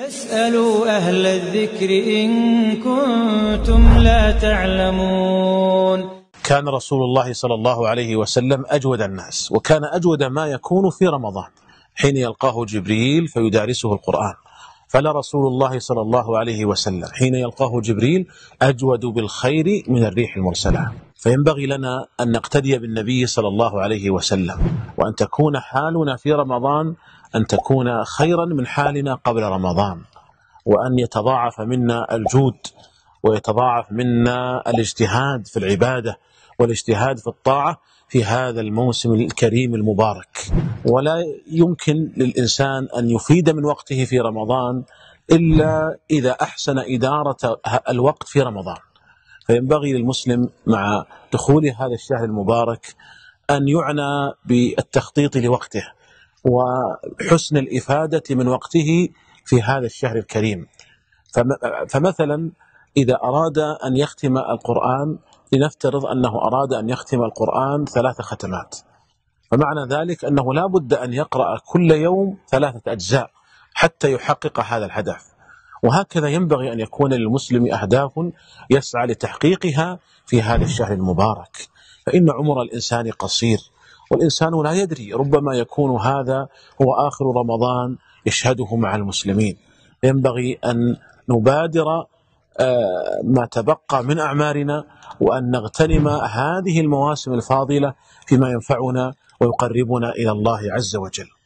فاسألوا أهل الذكر إن كنتم لا تعلمون كان رسول الله صلى الله عليه وسلم أجود الناس وكان أجود ما يكون في رمضان حين يلقاه جبريل فيدارسه القرآن فلا رسول الله صلى الله عليه وسلم حين يلقاه جبريل أجود بالخير من الريح المرسلة فينبغي لنا أن نقتدي بالنبي صلى الله عليه وسلم وأن تكون حالنا في رمضان أن تكون خيرا من حالنا قبل رمضان وأن يتضاعف منا الجود ويتضاعف منا الاجتهاد في العبادة والاجتهاد في الطاعة في هذا الموسم الكريم المبارك ولا يمكن للإنسان أن يفيد من وقته في رمضان إلا إذا أحسن إدارة الوقت في رمضان فينبغي للمسلم مع دخول هذا الشهر المبارك أن يعنى بالتخطيط لوقته وحسن الإفادة من وقته في هذا الشهر الكريم فمثلا إذا أراد أن يختم القرآن لنفترض أنه أراد أن يختم القرآن ثلاث ختمات فمعنى ذلك أنه لا بد أن يقرأ كل يوم ثلاثة أجزاء حتى يحقق هذا الهدف وهكذا ينبغي أن يكون للمسلم أهداف يسعى لتحقيقها في هذا الشهر المبارك فإن عمر الإنسان قصير والإنسان لا يدري ربما يكون هذا هو آخر رمضان يشهده مع المسلمين ينبغي أن نبادر آه، ما تبقى من أعمارنا وأن نغتنم هذه المواسم الفاضلة فيما ينفعنا ويقربنا إلى الله عز وجل